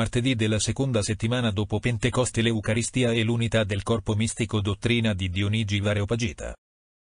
martedì della seconda settimana dopo Pentecoste l'Eucaristia e l'unità del corpo mistico dottrina di Dionigi Vareopagita.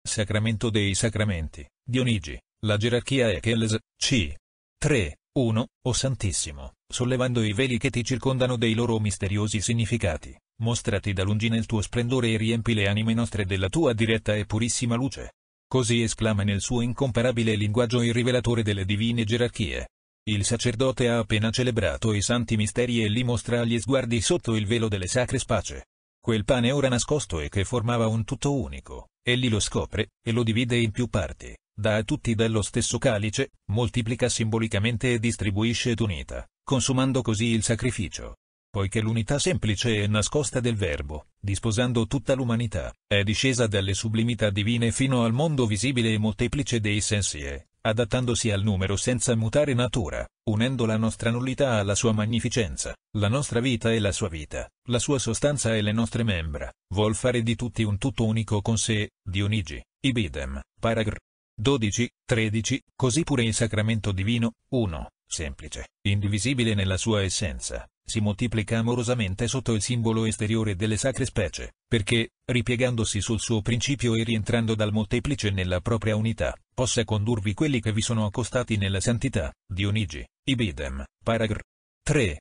Sacramento dei Sacramenti, Dionigi, la gerarchia Eccles, c. 3, 1, o Santissimo, sollevando i veli che ti circondano dei loro misteriosi significati, mostrati da lungi nel tuo splendore e riempi le anime nostre della tua diretta e purissima luce. Così esclama nel suo incomparabile linguaggio il rivelatore delle divine gerarchie. Il sacerdote ha appena celebrato i santi misteri e li mostra agli sguardi sotto il velo delle sacre space. Quel pane ora nascosto e che formava un tutto unico, egli lo scopre, e lo divide in più parti, dà a tutti dello stesso calice, moltiplica simbolicamente e distribuisce ed unita, consumando così il sacrificio. Poiché l'unità semplice e nascosta del Verbo, disposando tutta l'umanità, è discesa dalle sublimità divine fino al mondo visibile e molteplice dei sensi e, adattandosi al numero senza mutare natura, unendo la nostra nullità alla sua magnificenza, la nostra vita e la sua vita, la sua sostanza e le nostre membra, vuol fare di tutti un tutto unico con sé, Dionigi, Ibidem, Paragr. 12, 13, così pure il sacramento divino, 1, semplice, indivisibile nella sua essenza, si moltiplica amorosamente sotto il simbolo esteriore delle sacre specie, perché, ripiegandosi sul suo principio e rientrando dal molteplice nella propria unità, possa condurvi quelli che vi sono accostati nella santità, Dionigi, Ibidem, Paragr. 3.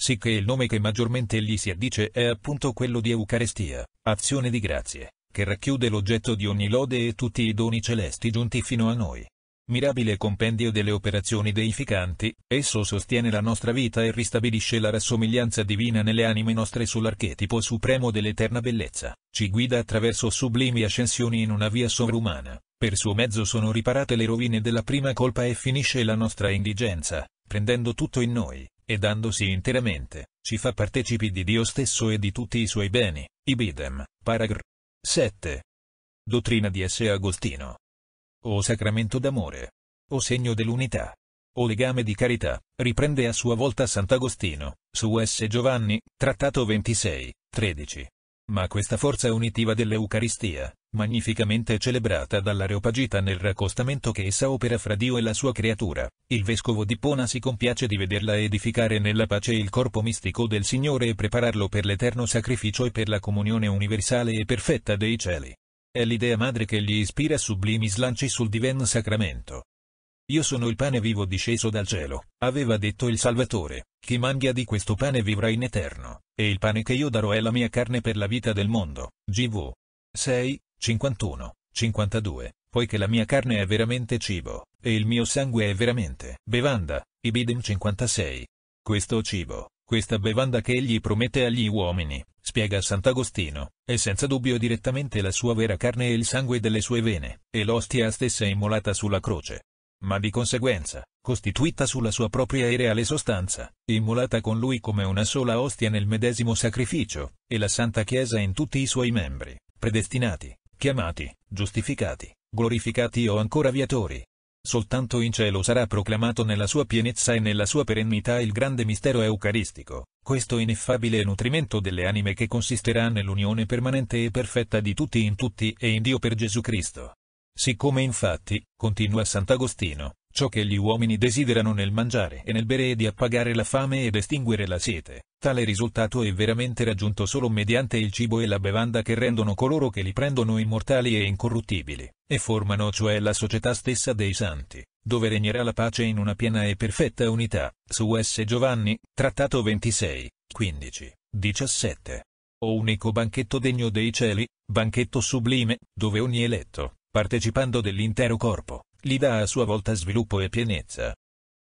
Sicché il nome che maggiormente gli si addice è appunto quello di Eucarestia, azione di grazie, che racchiude l'oggetto di ogni lode e tutti i doni celesti giunti fino a noi. Mirabile compendio delle operazioni deificanti, esso sostiene la nostra vita e ristabilisce la rassomiglianza divina nelle anime nostre sull'archetipo supremo dell'eterna bellezza, ci guida attraverso sublimi ascensioni in una via sovrumana, per suo mezzo sono riparate le rovine della prima colpa e finisce la nostra indigenza, prendendo tutto in noi, e dandosi interamente, ci fa partecipi di Dio stesso e di tutti i suoi beni. Ibidem, paragr. 7. Dottrina di S. Agostino. O sacramento d'amore. O segno dell'unità. O legame di carità, riprende a sua volta Sant'Agostino, su S. Giovanni, trattato 26, 13. Ma questa forza unitiva dell'Eucaristia, magnificamente celebrata dall'Areopagita nel raccostamento che essa opera fra Dio e la sua creatura. Il vescovo di Pona si compiace di vederla edificare nella pace il corpo mistico del Signore e prepararlo per l'eterno sacrificio e per la comunione universale e perfetta dei cieli. È l'idea madre che gli ispira sublimi slanci sul divin sacramento. Io sono il pane vivo disceso dal cielo, aveva detto il Salvatore, chi mangia di questo pane vivrà in eterno, e il pane che io darò è la mia carne per la vita del mondo. GV. 6, 51, 52, poiché la mia carne è veramente cibo, e il mio sangue è veramente bevanda. Ibidem 56. Questo cibo, questa bevanda che egli promette agli uomini, spiega Sant'Agostino, è senza dubbio direttamente la sua vera carne e il sangue delle sue vene, e l'ostia stessa immolata sulla croce. Ma di conseguenza, costituita sulla sua propria e reale sostanza, immolata con lui come una sola ostia nel medesimo sacrificio, e la Santa Chiesa in tutti i suoi membri, predestinati, chiamati, giustificati, glorificati o ancora viatori. Soltanto in cielo sarà proclamato nella sua pienezza e nella sua perennità il grande mistero eucaristico, questo ineffabile nutrimento delle anime che consisterà nell'unione permanente e perfetta di tutti in tutti e in Dio per Gesù Cristo. Siccome infatti, continua Sant'Agostino, ciò che gli uomini desiderano nel mangiare e nel bere e di appagare la fame ed estinguere la sete. Tale risultato è veramente raggiunto solo mediante il cibo e la bevanda che rendono coloro che li prendono immortali e incorruttibili, e formano cioè la società stessa dei santi, dove regnerà la pace in una piena e perfetta unità. Su S. Giovanni, Trattato 26, 15, 17. O unico banchetto degno dei cieli, banchetto sublime, dove ogni eletto, partecipando dell'intero corpo, gli dà a sua volta sviluppo e pienezza.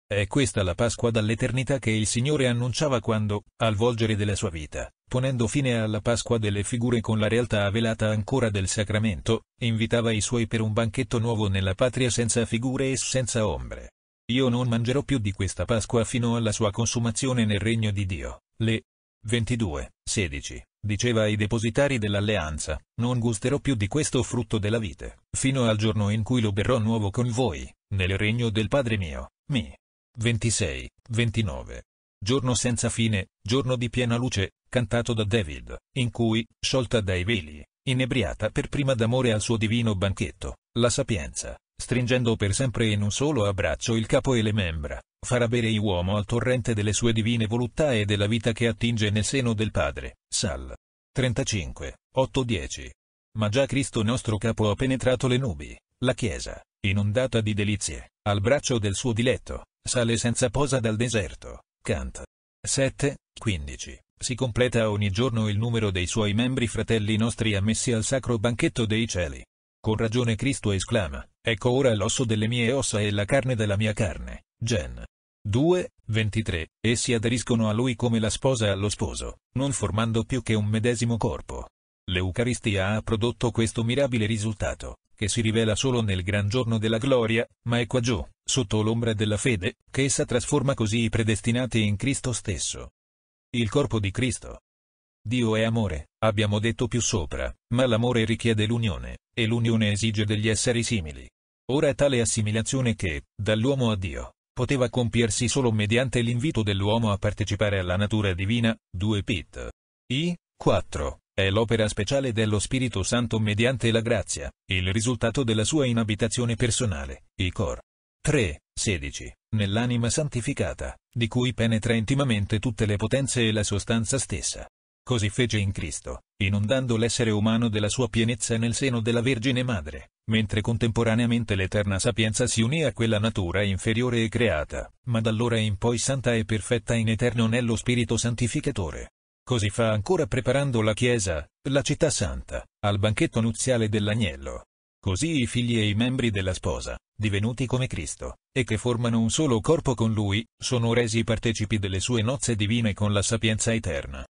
È questa la Pasqua dall'eternità che il Signore annunciava quando, al volgere della sua vita, ponendo fine alla Pasqua delle figure con la realtà velata ancora del sacramento, invitava i suoi per un banchetto nuovo nella patria senza figure e senza ombre. Io non mangerò più di questa Pasqua fino alla sua consumazione nel regno di Dio. Le 22, 16, diceva ai depositari dell'alleanza, non gusterò più di questo frutto della vite, fino al giorno in cui lo berrò nuovo con voi, nel regno del Padre mio, mi. 26, 29. Giorno senza fine, giorno di piena luce, cantato da David, in cui, sciolta dai veli, inebriata per prima d'amore al suo divino banchetto, la sapienza, stringendo per sempre in un solo abbraccio il capo e le membra, farà bere l'uomo al torrente delle sue divine voluttà e della vita che attinge nel seno del Padre. Sal. 35, 8-10. Ma già Cristo nostro capo ha penetrato le nubi, la Chiesa, inondata di delizie, al braccio del suo diletto, sale senza posa dal deserto. Kant. 7, 15. Si completa ogni giorno il numero dei suoi membri fratelli nostri ammessi al sacro banchetto dei cieli. Con ragione Cristo esclama, Ecco ora l'osso delle mie ossa e la carne della mia carne. Gen. 2, 23, essi aderiscono a lui come la sposa allo sposo, non formando più che un medesimo corpo. L'Eucaristia ha prodotto questo mirabile risultato, che si rivela solo nel gran giorno della gloria, ma è qua giù, sotto l'ombra della fede, che essa trasforma così i predestinati in Cristo stesso. Il corpo di Cristo. Dio è amore, abbiamo detto più sopra, ma l'amore richiede l'unione, e l'unione esige degli esseri simili. Ora tale assimilazione che, dall'uomo a Dio, poteva compiersi solo mediante l'invito dell'uomo a partecipare alla natura divina, 2 Pit. I. 4. È l'opera speciale dello Spirito Santo mediante la grazia, il risultato della sua inabitazione personale, i cor. 3. 16. Nell'anima santificata, di cui penetra intimamente tutte le potenze e la sostanza stessa. Così fece in Cristo, inondando l'essere umano della sua pienezza nel seno della Vergine Madre, mentre contemporaneamente l'eterna sapienza si unì a quella natura inferiore e creata, ma d'allora in poi santa e perfetta in eterno nello Spirito Santificatore. Così fa ancora preparando la Chiesa, la città santa, al banchetto nuziale dell'agnello. Così i figli e i membri della sposa, divenuti come Cristo, e che formano un solo corpo con lui, sono resi partecipi delle sue nozze divine con la sapienza eterna.